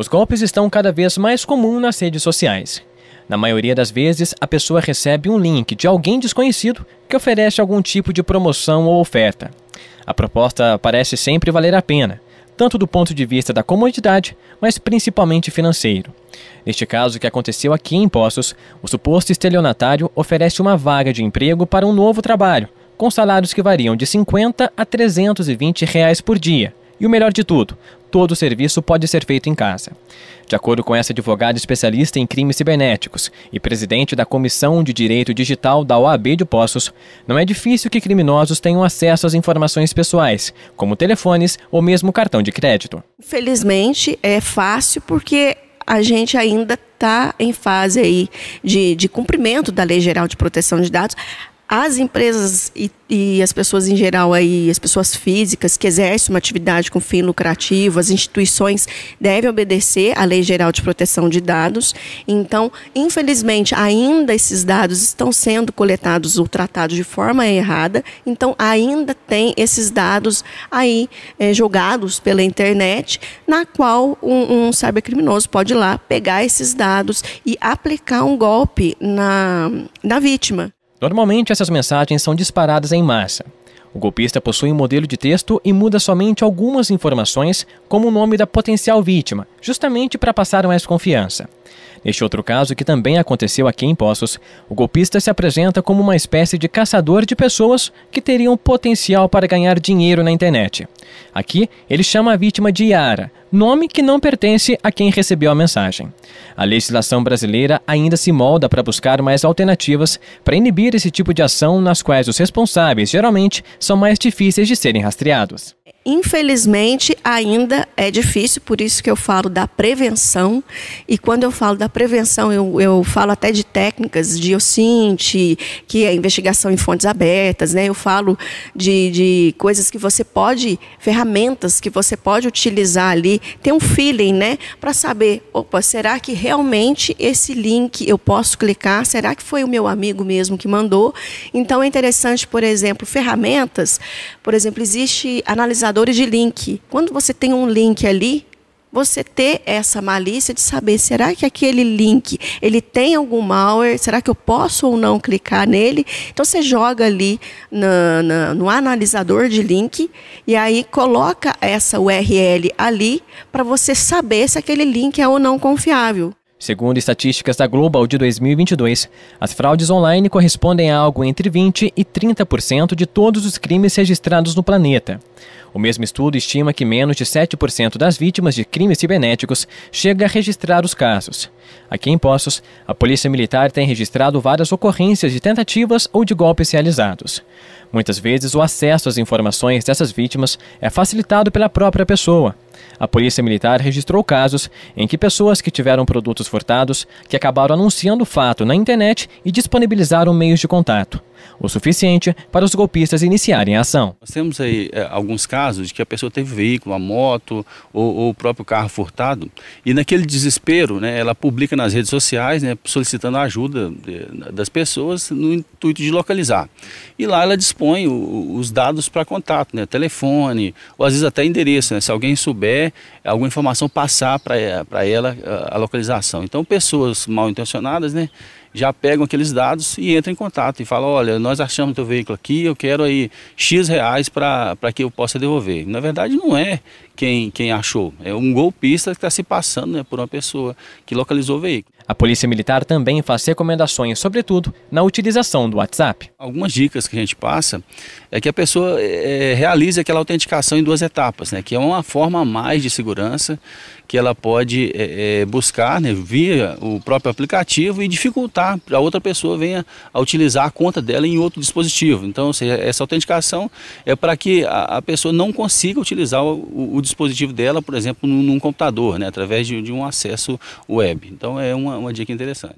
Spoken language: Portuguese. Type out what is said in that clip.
Os golpes estão cada vez mais comuns nas redes sociais. Na maioria das vezes, a pessoa recebe um link de alguém desconhecido que oferece algum tipo de promoção ou oferta. A proposta parece sempre valer a pena, tanto do ponto de vista da comodidade, mas principalmente financeiro. Neste caso que aconteceu aqui em Poços, o suposto estelionatário oferece uma vaga de emprego para um novo trabalho, com salários que variam de 50 a 320 reais por dia. E o melhor de tudo, todo o serviço pode ser feito em casa. De acordo com essa advogada especialista em crimes cibernéticos e presidente da Comissão de Direito Digital da OAB de Poços, não é difícil que criminosos tenham acesso às informações pessoais, como telefones ou mesmo cartão de crédito. Felizmente, é fácil porque a gente ainda está em fase aí de, de cumprimento da Lei Geral de Proteção de Dados as empresas e, e, as pessoas em geral aí, as pessoas físicas que exercem uma atividade com fim lucrativo, as instituições devem obedecer à Lei Geral de Proteção de Dados. Então, infelizmente, ainda esses dados estão sendo coletados ou tratados de forma errada. Então, ainda tem esses dados aí é, jogados pela internet, na qual um, um cybercriminoso pode ir lá pegar esses dados e aplicar um golpe na, na vítima. Normalmente, essas mensagens são disparadas em massa. O golpista possui um modelo de texto e muda somente algumas informações, como o nome da potencial vítima, justamente para passar mais confiança. Neste outro caso, que também aconteceu aqui em Poços, o golpista se apresenta como uma espécie de caçador de pessoas que teriam potencial para ganhar dinheiro na internet. Aqui, ele chama a vítima de Yara, nome que não pertence a quem recebeu a mensagem. A legislação brasileira ainda se molda para buscar mais alternativas para inibir esse tipo de ação nas quais os responsáveis geralmente são mais difíceis de serem rastreados. Infelizmente, ainda é difícil, por isso que eu falo da prevenção. E quando eu falo da prevenção, eu, eu falo até de técnicas de OSINT, que é investigação em fontes abertas, né? Eu falo de, de coisas que você pode, ferramentas que você pode utilizar ali, ter um feeling, né? Para saber, opa, será que realmente esse link eu posso clicar? Será que foi o meu amigo mesmo que mandou? Então é interessante, por exemplo, ferramentas, por exemplo, existe analisador geradores de link. Quando você tem um link ali, você ter essa malícia de saber, será que aquele link, ele tem algum malware? Será que eu posso ou não clicar nele? Então, você joga ali no analisador de link e aí coloca essa URL ali para você saber se aquele link é ou não confiável. Segundo estatísticas da Global de 2022, as fraudes online correspondem a algo entre 20 e 30% de todos os crimes registrados no planeta. O mesmo estudo estima que menos de 7% das vítimas de crimes cibernéticos chega a registrar os casos. Aqui em Poços, a Polícia Militar tem registrado várias ocorrências de tentativas ou de golpes realizados. Muitas vezes, o acesso às informações dessas vítimas é facilitado pela própria pessoa a Polícia Militar registrou casos em que pessoas que tiveram produtos furtados que acabaram anunciando o fato na internet e disponibilizaram meios de contato o suficiente para os golpistas iniciarem a ação. Nós temos aí é, alguns casos de que a pessoa teve veículo, a moto ou, ou, o próprio carro furtado e naquele desespero, né, ela publica nas redes sociais, né, solicitando a ajuda de, eh, das pessoas no intuito de localizar. E lá ela dispõe o, os dados para contato, né, telefone ou às vezes até endereço, né, se alguém souber alguma informação passar para eh, ela a localização. Então pessoas mal intencionadas, né, já pegam aqueles dados e entram em contato e falam, olha, nós achamos teu veículo aqui, eu quero aí X reais para que eu possa devolver. Na verdade, não é quem, quem achou, é um golpista que está se passando né, por uma pessoa que localizou o veículo. A Polícia Militar também faz recomendações, sobretudo, na utilização do WhatsApp. Algumas dicas que a gente passa é que a pessoa é, é realize aquela autenticação em duas etapas, né, que é uma forma a mais de segurança que ela pode é, é buscar né, via o próprio aplicativo e dificultar voltar tá, para outra pessoa venha a utilizar a conta dela em outro dispositivo. Então, seja, essa autenticação é para que a, a, pessoa não consiga utilizar o, o, o dispositivo dela, por exemplo, num, num computador, né, através de, de, um acesso web. Então, é uma, uma dica interessante.